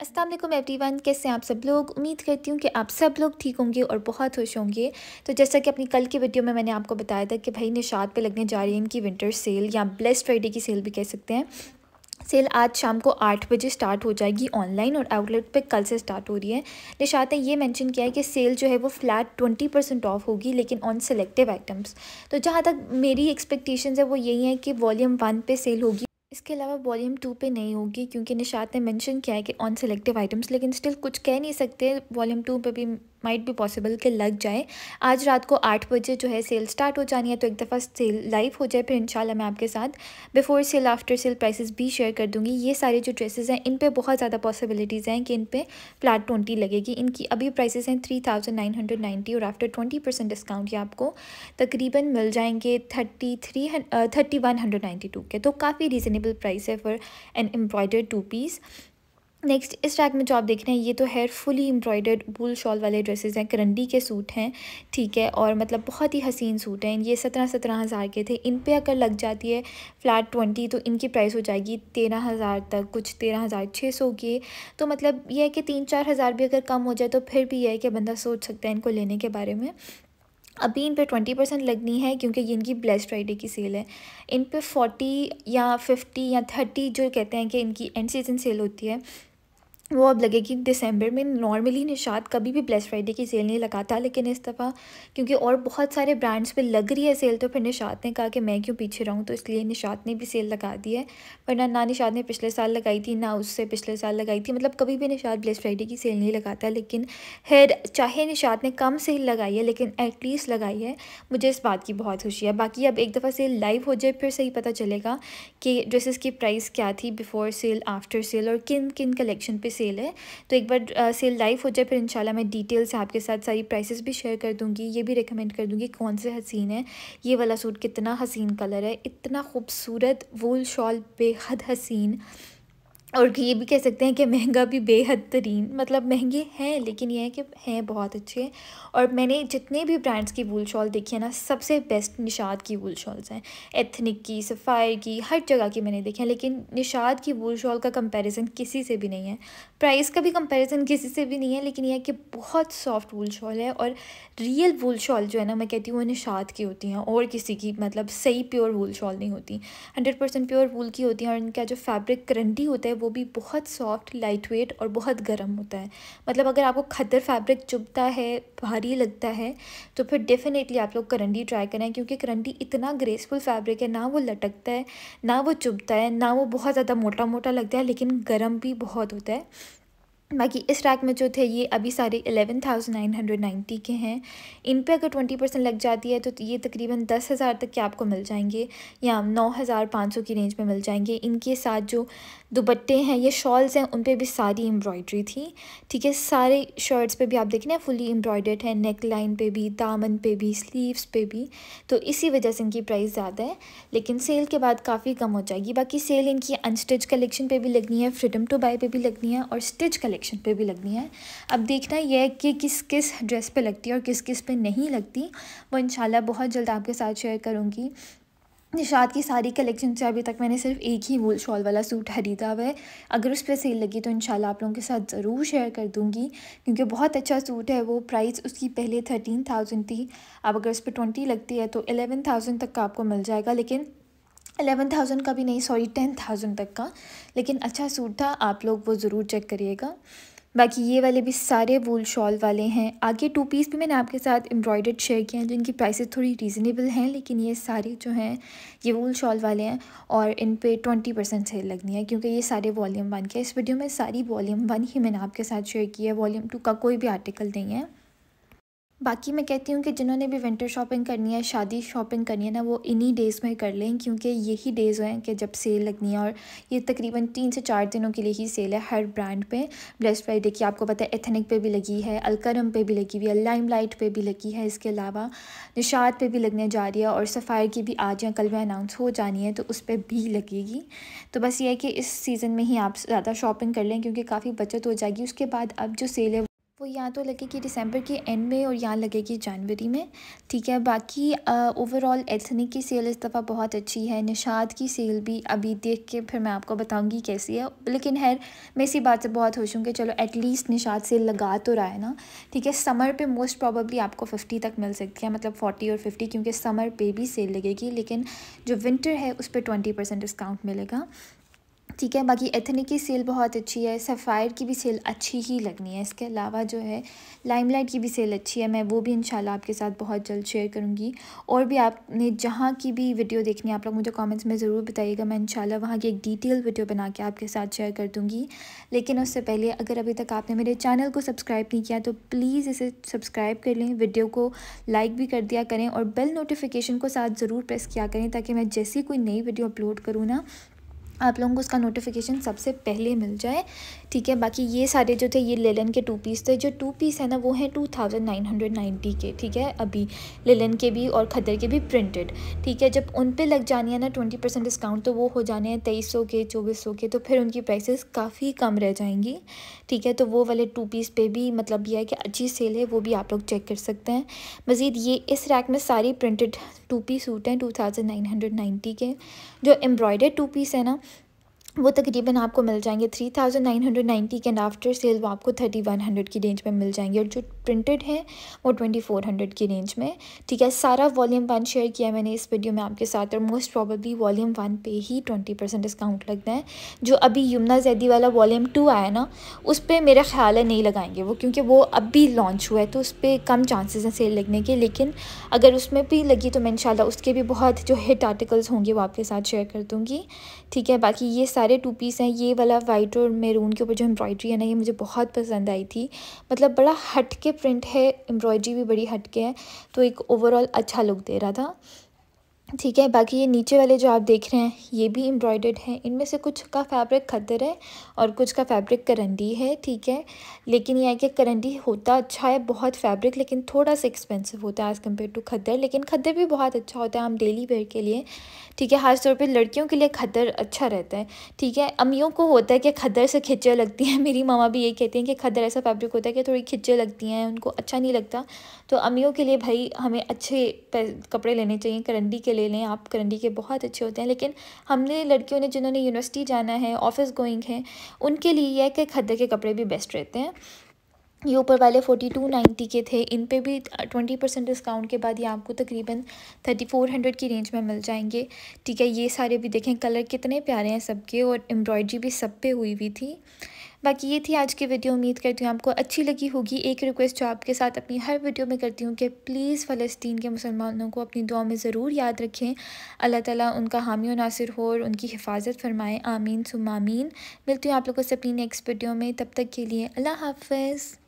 Aslam every one कैसे हैं आप सब लोग उम्मीद करती हूँ कि आप सब लोग ठीक होंगे और बहुत खुश होंगे तो जैसा कि अपनी कल की वीडियो में मैंने आपको बताया था कि भाई निशात पे लगने जा रही है इनकी विंटर सेल या ब्लेस फ्राइडे की सेल भी कह सकते हैं सेल आज शाम को आठ बजे स्टार्ट हो जाएगी ऑनलाइन और आउटलेट पे कल से स्टार्ट हो रही है निशात ने ये मेंशन किया है कि सेल जो है वो फ्लैट ट्वेंटी परसेंट ऑफ होगी लेकिन ऑन सेलेक्टिव आइटम्स तो जहाँ तक मेरी एक्सपेक्टेशंस है वो यही है कि वॉल्यूम वन पे सेल होगी इसके अलावा वॉल्यूम टू पे नहीं होगी क्योंकि निशात ने मेंशन किया है कि ऑन सेलेक्टिव आइटम्स लेकिन स्टिल कुछ कह नहीं सकते वॉल्यूम टू पे भी माइट भी पॉसिबल के लग जाए आज रात को आठ बजे जो है सेल स्टार्ट हो जानी है तो एक दफ़ा सेल लाइव हो जाए फिर इंशाल्लाह मैं आपके साथ before sale after sale prices भी शेयर कर दूंगी ये सारे जो ड्रेसेस हैं इन पे बहुत ज़्यादा पॉसिबिलिटीज़ हैं कि इन पे फ्लैट ट्वेंटी लगेगी इनकी अभी प्राइसेज हैं three thousand nine hundred ninety और आफ्टर ट्वेंटी परसेंट डिस्काउंट ये आपको तकरीबन मिल जाएंगे thirty three thirty one hundred ninety two के तो काफ़ी रीज़नेबल प्राइस है for an embroider two piece next इस ट्रैक में जो आप देख रहे हैं ये तो हेयर फुली एम्ब्रॉयडर्ड बुल शॉल वाले ड्रेसेस हैं करंडी के सूट हैं ठीक है और मतलब बहुत ही हसीन सूट हैं ये सत्रह सत्रह हज़ार के थे इन पे अगर लग जाती है फ्लैट ट्वेंटी तो इनकी प्राइस हो जाएगी तेरह हज़ार तक कुछ तेरह हज़ार छः सौ के तो मतलब यह है कि तीन चार हज़ार भी अगर कम हो जाए तो फिर भी यह है कि बंदा सोच सकता है इनको लेने के बारे में अभी इन पर ट्वेंटी परसेंट लगनी है क्योंकि ये इनकी ब्लेस फ्राइडे की सेल है इन पर फोर्टी या फिफ्टी या थर्टी जो कहते हैं कि इनकी एंड सीजन सेल होती है वो अब लगे कि दिसंबर में नॉर्मली निशाद कभी भी ब्लैक फ्राइडे की सेल नहीं लगाता लेकिन इस दफ़ा क्योंकि और बहुत सारे ब्रांड्स पे लग रही है सेल तो फिर निशात ने कहा कि मैं क्यों पीछे रहूँ तो इसलिए निशात ने भी सेल लगा दी है वरना ना निशात ने पिछले साल लगाई थी ना उससे पिछले साल लगाई थी मतलब कभी भी निषाद ब्लैक फ्राइडे की सेल नहीं लगाता लेकिन खैर चाहे निशात ने कम सेल लगाई है लेकिन एटलीस्ट लगाई है मुझे इस बात की बहुत खुशी है बाकी अब एक दफ़ा सेल लाइव हो जाए फिर सही पता चलेगा कि ड्रेसेस की प्राइस क्या थी बिफ़ोर सेल आफ्टर सेल और किन किन कलेक्शन पर सेल है तो एक बार सेल लाइव हो जाए फिर इंशाल्लाह मैं डिटेल से आपके साथ सारी प्राइसेस भी शेयर कर दूँगी ये भी रिकमेंड कर दूँगी कौन से हसीन है ये वाला सूट कितना हसीन कलर है इतना खूबसूरत वूल शॉल बेहद हसीन और ये भी कह सकते हैं कि महंगा भी बेहद तरीन मतलब महंगे हैं लेकिन ये है कि हैं बहुत अच्छे और मैंने जितने भी ब्रांड्स की वूल शॉल देखी है ना सबसे बेस्ट निशाद की वूल शॉल्स हैं एथनिक की सफ़ायर की हर जगह की मैंने देखी है लेकिन निशाद की वूल शॉल का कंपैरिजन किसी से भी नहीं है प्राइस का भी कंपैरिजन किसी से भी नहीं है लेकिन यह है कि बहुत सॉफ्ट वूल शॉल है और रियल वूल शॉल जो है ना मैं कहती हूँ वो निषाद की होती हैं और किसी की मतलब सही प्योर वूल शॉल नहीं होती हंड्रेड परसेंट प्योर वूल की होती हैं और इनका जो फैब्रिक करंटी होता है वो भी बहुत सॉफ्ट लाइट वेट और बहुत गर्म होता है मतलब अगर आपको खद्दर फैब्रिक चुभता है भारी लगता है तो फिर डेफिनेटली आप लोग करंटी ट्राई करें क्योंकि करंटी इतना ग्रेसफुल फैब्रिक है ना वो लटकता है ना वो चुभता है ना वो बहुत ज़्यादा मोटा मोटा लगता है लेकिन गर्म भी बहुत होता है बाकी इस रैक में जो थे ये अभी सारे eleven thousand nine hundred ninety के हैं इन पे अगर ट्वेंटी परसेंट लग जाती है तो ये तकरीबन दस हज़ार तक के आपको मिल जाएंगे या नौ हज़ार पाँच सौ की रेंज में मिल जाएंगे इनके साथ जो दुपट्टे हैं ये शॉल्स हैं उन पर भी सारी एम्ब्रॉयडरी थी ठीक है सारे शर्ट्स पे भी आप देख रहे हैं फुली एम्ब्रॉयडर्ड है नेक लाइन पर भी दामन पे भी स्लीवस पे भी तो इसी वजह से इनकी प्राइस ज़्यादा है लेकिन सेल के बाद काफ़ी कम हो जाएगी बाकी सेल इनकी अनस्टिच कलेक्शन पर भी लगनी है फ्रीडम टू बाई पर भी लगनी है और स्टिच कलेक्शन सिलेक्शन पे भी लगनी है अब देखना यह है कि किस किस ड्रेस पे लगती है और किस किस पे नहीं लगती वो इन बहुत जल्द आपके साथ शेयर करूँगी निषाद की सारी कलेक्शन से अभी तक मैंने सिर्फ एक ही वूल शॉल वाला सूट खरीदा हुआ है अगर उस पर सेल लगी तो इंशाल्लाह आप लोगों के साथ ज़रूर शेयर कर दूंगी क्योंकि बहुत अच्छा सूट है वो प्राइस उसकी पहले थर्टीन थाउजेंड थी अब अगर उस पर ट्वेंटी लगती है तो एलेवन थाउजेंड तक का आपको मिल जाएगा लेकिन एलेवन थाउजेंड का भी नहीं सॉरी टेन थाउजेंड तक का लेकिन अच्छा सूट था आप लोग वो ज़रूर चेक करिएगा बाकी ये वाले भी सारे वूल शॉल वाले हैं आगे टू पीस भी मैंने आपके साथ एम्ब्रॉयडर्ड शेयर किए हैं जिनकी प्राइसेस थोड़ी रीज़नेबल हैं लेकिन ये सारे जो हैं ये वूल शॉल वाले हैं और इन पे ट्वेंटी परसेंट सेल लगनी है क्योंकि ये सारे वॉल्यूम वन के इस वीडियो में सारी वॉल्यूम वन ही मैंने आपके साथ शेयर की है वॉल्यूम टू का कोई भी आर्टिकल नहीं है बाकी मैं कहती हूँ कि जिन्होंने भी विंटर शॉपिंग करनी है शादी शॉपिंग करनी है ना वो इन्हीं डेज़ में कर लें क्योंकि यही डेज़ हैं कि जब सेल लगनी है और ये तकरीबन तीन से चार दिनों के लिए ही सेल है हर ब्रांड पे ब्लेस फ्राइडे की आपको पता है एथनिक पे भी लगी है अलकरम पे भी लगी हुई है लाइम लाइट पे भी लगी है इसके अलावा निशात पे भी लगने जा रही है और सफ़ायर की भी आज या कल में अनाउंस हो जानी है तो उस पर भी लगेगी तो बस ये है कि इस सीज़न में ही आप ज़्यादा शॉपिंग कर लें क्योंकि काफ़ी बचत हो जाएगी उसके बाद अब जो सेल है वो यहाँ तो लगेगी दिसंबर के एंड में और यहाँ लगेगी जनवरी में ठीक है बाकी ओवरऑल एथनिक की सेल इस दफ़ा बहुत अच्छी है निशाद की सेल भी अभी देख के फिर मैं आपको बताऊँगी कैसी है लेकिन है मैं इसी बात से बहुत खुश हूँ कि चलो एटलीस्ट निशाद सेल लगा तो रहा है ना ठीक है समर पे मोस्ट प्रॉबली आपको फिफ्टी तक मिल सकती है मतलब फोर्टी और फिफ्टी क्योंकि समर पर भी सेल लगेगी लेकिन जो विंटर है उस पर ट्वेंटी परसेंट डिस्काउंट मिलेगा ठीक है बाकी एथनिक की सेल बहुत अच्छी है सफ़ायर की भी सेल अच्छी ही लगनी है इसके अलावा जो है लाइमलाइट की भी सेल अच्छी है मैं वो भी इंशाल्लाह आपके साथ बहुत जल्द शेयर करूँगी और भी आपने जहाँ की भी वीडियो देखनी है आप लोग मुझे कमेंट्स में ज़रूर बताइएगा मैं इंशाल्लाह वहाँ की एक डिटेल वीडियो बना के आपके साथ शेयर कर दूँगी लेकिन उससे पहले अगर अभी तक आपने मेरे चैनल को सब्सक्राइब नहीं किया तो प्लीज़ इसे सब्सक्राइब कर लें वीडियो को लाइक भी कर दिया करें और बेल नोटिफिकेशन को साथ ज़रूर प्रेस किया करें ताकि मैं जैसी कोई नई वीडियो अपलोड करूँ ना आप लोगों को उसका नोटिफिकेशन सबसे पहले मिल जाए ठीक है बाकी ये सारे जो थे ये लेलन के टू पीस थे जो टू पीस है ना वो हैं two thousand nine hundred ninety के ठीक है अभी लेलन के भी और खदर के भी प्रिंटेड ठीक है जब उन पे लग जानी है ना ट्वेंटी परसेंट डिस्काउंट तो वो हो जाने हैं तेईस सौ के चौबीस सौ के तो फिर उनकी प्राइसेस काफ़ी कम रह जाएंगी ठीक है तो वो वाले टू पीस पे भी मतलब यह है कि अच्छी सेल है वो भी आप लोग चेक कर सकते हैं मज़ीद ये इस रैक में सारी प्रिंटेड टू पीस सूट हैं two thousand nine hundred ninety के जो एम्ब्रॉयडर टू पीस है ना वो तकरीबन आपको मिल जाएंगे three thousand nine hundred ninety के एंड आफ्टर सेल वो आपको थर्टी वन हंड्रेड की रेंज में मिल जाएंगे और जो प्रिंटेड हैं वो ट्वेंटी फोर हंड्रेड की रेंज में ठीक है सारा वॉल्यूम वन शेयर किया मैंने इस वीडियो में आपके साथ और मोस्ट प्रॉबली वॉल्यूम वन पे ही ट्वेंटी परसेंट डिस्काउंट लगना है जो अभी यमुना जैदी वाला वॉल्यूम टू आया ना उस पर मेरा ख्याल है नहीं लगाएंगे वो क्योंकि वो अभी लॉन्च हुआ है तो उस पर कम चांसेस हैं सेल लगने के लेकिन अगर उसमें भी लगी तो मैं इन उसके भी बहुत जो हिट आर्टिकल्स होंगे वो आपके साथ शेयर कर दूँगी ठीक है बाकी ये सारे सारे टू पीस हैं ये वाला वाइट और मेरून के ऊपर जो एम्ब्रॉयड्री है ना ये मुझे बहुत पसंद आई थी मतलब बड़ा हटके प्रिंट है एम्ब्रॉयड्री भी बड़ी हटके है तो एक ओवरऑल अच्छा लुक दे रहा था ठीक है बाकी ये नीचे वाले जो आप देख रहे हैं ये भी एम्ब्रॉयडर्ड हैं इनमें से कुछ का फैब्रिक खद्दर है और कुछ का फैब्रिक करंडी है ठीक है लेकिन यह है कि करंडी होता अच्छा है बहुत फैब्रिक लेकिन थोड़ा सा एक्सपेंसिव होता है एज़ कम्पेयर टू खद्दर लेकिन खद्दर भी बहुत अच्छा होता है हम डेली वेयर के लिए ठीक है खासतौर पर लड़कियों के लिए खद्दर अच्छा रहता है ठीक है अम्मियों को होता है कि खद्दर से खिंचे लगती हैं मेरी मामा भी ये कहती हैं कि खद्दर ऐसा फैब्रिक होता है कि थोड़ी खिंचे लगती हैं उनको अच्छा नहीं लगता तो अम्मियों के लिए भाई हमें अच्छे कपड़े लेने चाहिए करंडी के लिए ले लें आप करंडी के बहुत अच्छे होते हैं लेकिन हमने लड़कियों ने जिन्होंने यूनिवर्सिटी जाना है ऑफिस गोइंग है उनके लिए यह कि खद्दे के कपड़े भी बेस्ट रहते हैं ये ऊपर वाले फोर्टी टू नाइन्टी के थे इन पे भी ट्वेंटी परसेंट डिस्काउंट के बाद ये आपको तकरीबन थर्टी फोर हंड्रेड की रेंज में मिल जाएंगे ठीक है ये सारे भी देखें कलर कितने प्यारे हैं सबके और एम्ब्रॉयडरी भी सब पे हुई हुई थी बाकी ये थी आज की वीडियो उम्मीद करती हूँ आपको अच्छी लगी होगी एक रिक्वेस्ट जो आपके साथ अपनी हर वीडियो में करती हूँ कि प्लीज़ फ़लस्तीन के मुसलमानों को अपनी दुआ में ज़रूर याद रखें अल्लाह ताला उनका हामी नासिर हो और उनकी हिफाजत फरमाएँ आमीन सुमामीन मिलती हूँ आप लोगों से अपनी नेक्स्ट वीडियो में तब तक के लिए अल्लाह हाफ